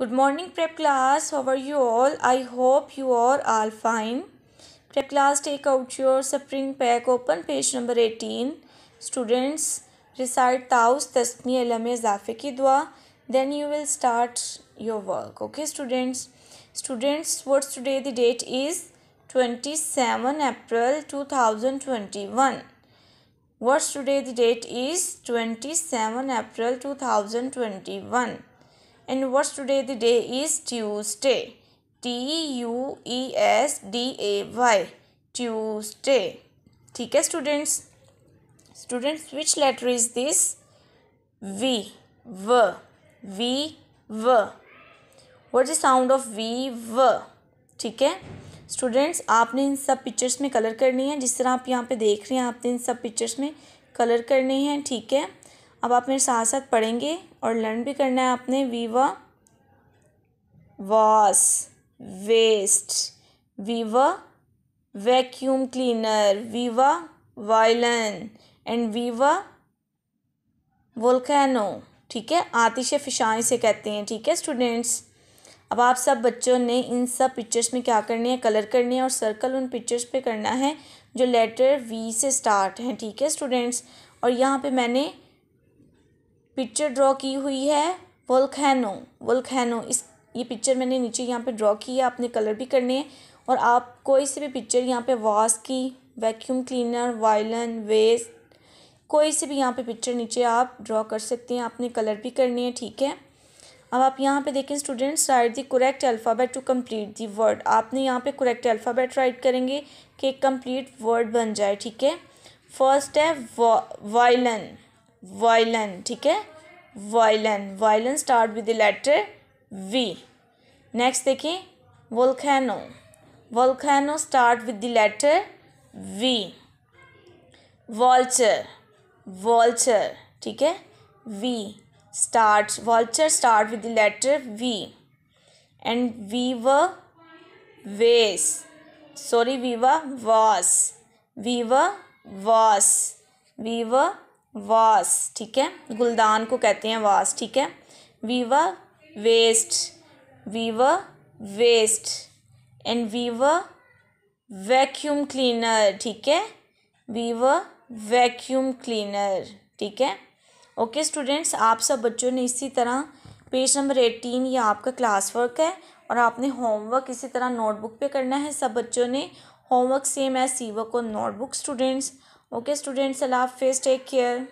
Good morning prep class. How are you all? I hope you are all fine. Prep class take out your spring pack. Open page number 18. Students recite Taus Tasmi Elame Zafe ki dua. Then you will start your work. Okay students. Students what's today the date is 27 April 2021. What's today the date is 27 April 2021. and what's today the day is tuesday T U E S D A Y Tuesday ठीक है students students which letter is this V व V व what is sound of V व ठीक है students आपने इन सब pictures में कलर करनी है जिस तरह आप यहाँ पे देख रहे हैं आपने इन सब पिक्चर्स में कलर करने हैं ठीक है अब आप मेरे साथ साथ पढ़ेंगे और लर्न भी करना है आपने वीवा वॉस वेस्ट वीवा वैक्यूम क्लीनर वीवा वायलन एंड वीवा वोल्कैनो ठीक है आतिश फिशाई से कहते हैं ठीक है स्टूडेंट्स अब आप सब बच्चों ने इन सब पिक्चर्स में क्या करनी है कलर करनी है और सर्कल उन पिक्चर्स पे करना है जो लेटर वी से स्टार्ट हैं ठीक है स्टूडेंट्स और यहाँ पे मैंने पिक्चर ड्रॉ की हुई है वोल्खैनो वोल्खैनो इस ये पिक्चर मैंने नीचे यहाँ पे ड्रॉ की है आपने कलर भी करने हैं और आप कोई से भी पिक्चर यहाँ पे वास की वैक्यूम क्लीनर वायलन वेस्ट कोई से भी यहाँ पे पिक्चर नीचे आप ड्रॉ कर सकते हैं आपने कलर भी करने हैं ठीक है अब आप यहाँ पे देखें students write the correct alphabet to complete the word आपने यहाँ पर करेक्ट अल्फ़ाबेट राइट करेंगे कि कम्प्लीट वर्ड बन जाए ठीक है फर्स्ट है वायलन वायलन ठीक है violin violin start with the letter V next देखिए volcano volcano start with the letter V vulture vulture ठीक है V start vulture start with the letter V and वीवा वेस सॉरी वी वॉस वीवा vase व vase ठीक है गुलदान को कहते हैं वास ठीक है वीवा वेस्ट वीवा वेस्ट एंड वीवा वैक्यूम क्लीनर ठीक है वीवा वैक्यूम क्लीनर ठीक है ओके स्टूडेंट्स आप सब बच्चों ने इसी तरह पेज नंबर एटीन ये आपका क्लास वर्क है और आपने होमवर्क इसी तरह नोटबुक पे करना है सब बच्चों ने होमवर्क सेम है सी वर्क और नोटबुक स्टूडेंट्स ओके स्टूडेंट्स अल्लाह हाफिज़ टेक केयर